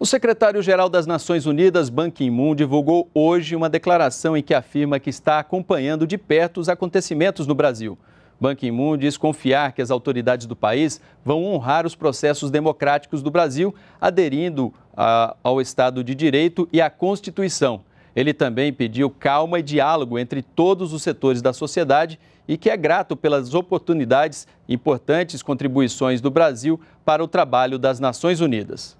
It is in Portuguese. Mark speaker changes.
Speaker 1: O secretário-geral das Nações Unidas, Ban Ki-moon, divulgou hoje uma declaração em que afirma que está acompanhando de perto os acontecimentos no Brasil. Ban Ki-moon diz confiar que as autoridades do país vão honrar os processos democráticos do Brasil, aderindo a, ah, ao Estado de Direito e à Constituição. Ele também pediu calma e diálogo entre todos os setores da sociedade e que é grato pelas oportunidades e importantes contribuições do Brasil para o trabalho das Nações Unidas.